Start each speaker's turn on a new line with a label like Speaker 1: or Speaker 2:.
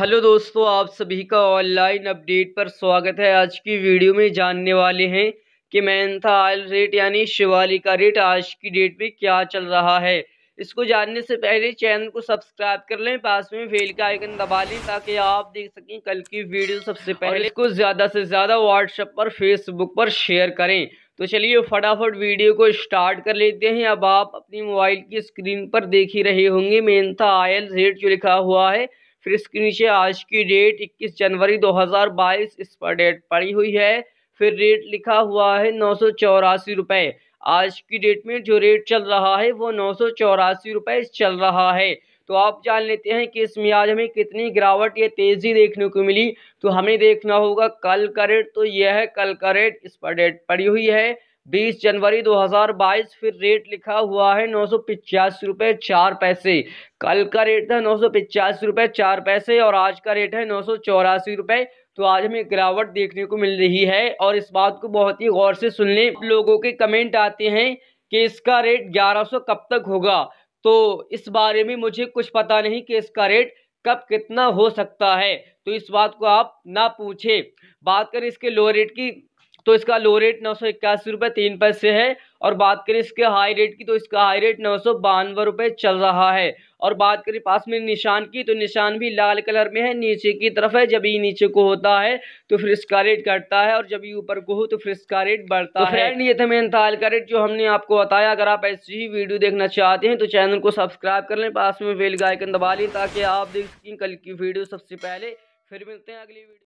Speaker 1: hello दोस्तों आप सभी का ऑनलाइन अपडेट पर स्वागत है आज की वीडियो में जानने वाले हैं कि मैंथा आयल रेट यानी शिवाली का रेट आज की डेट में क्या चल रहा है इसको जानने से पहले चैनल को सब्सक्राइब कर लें पास में फेल का आइकन दबा लें ताकि आप देख सकें कल की वीडियो सबसे पहले इसको ज़्यादा से ज़्यादा व्हाट्सएप पर फेसबुक पर शेयर करें तो चलिए फटाफट वीडियो को स्टार्ट कर लेते हैं अब आप अपनी मोबाइल की स्क्रीन पर देख ही रहे होंगे मेनथा आयल रेट जो लिखा हुआ है फिर इसके नीचे आज की डेट 21 जनवरी 2022 इस पर डेट पड़ी हुई है फिर रेट लिखा हुआ है नौ सौ चौरासी रुपये आज की डेट में जो रेट चल रहा है वो नौ सौ चौरासी रुपये चल रहा है तो आप जान लेते हैं कि इसमें आज हमें कितनी गिरावट या तेज़ी देखने को मिली तो हमें देखना होगा कल का रेट तो यह है कल का रेट इस पर डेट पड़ी हुई है बीस जनवरी 2022 फिर रेट लिखा हुआ है नौ सौ पिचासी रुपये चार पैसे कल का रेट था नौ सौ पिचासी रुपये चार पैसे और आज का रेट है नौ सौ चौरासी रुपये तो आज हमें गिरावट देखने को मिल रही है और इस बात को बहुत ही गौर से सुन लें लोगों के कमेंट आते हैं कि इसका रेट 1100 कब तक होगा तो इस बारे में मुझे कुछ पता नहीं कि इसका रेट कब कितना हो सकता है तो इस बात को आप ना पूछें बात करें इसके लो रेट की तो इसका लो रेट नौ सौ इक्यासी रुपये तीन पैसे है और बात करें इसके हाई रेट की तो इसका हाई रेट नौ सौ बानवे रुपये चल रहा है और बात करें पास में निशान की तो निशान भी लाल कलर में है नीचे की तरफ है जब ये नीचे को होता है तो फिर इसका रेट घटता है और जब ये ऊपर को हो तो फिर इसका रेट बढ़ता तो है फ्रेंड ये था मेन थाल का रेट जो हमने आपको बताया अगर आप ऐसी ही वीडियो देखना चाहते हैं तो चैनल को सब्सक्राइब कर लें पास में बेल गाइकन दबा लें ताकि आप देख सकें कल की वीडियो सबसे पहले फिर मिलते हैं अगली वीडियो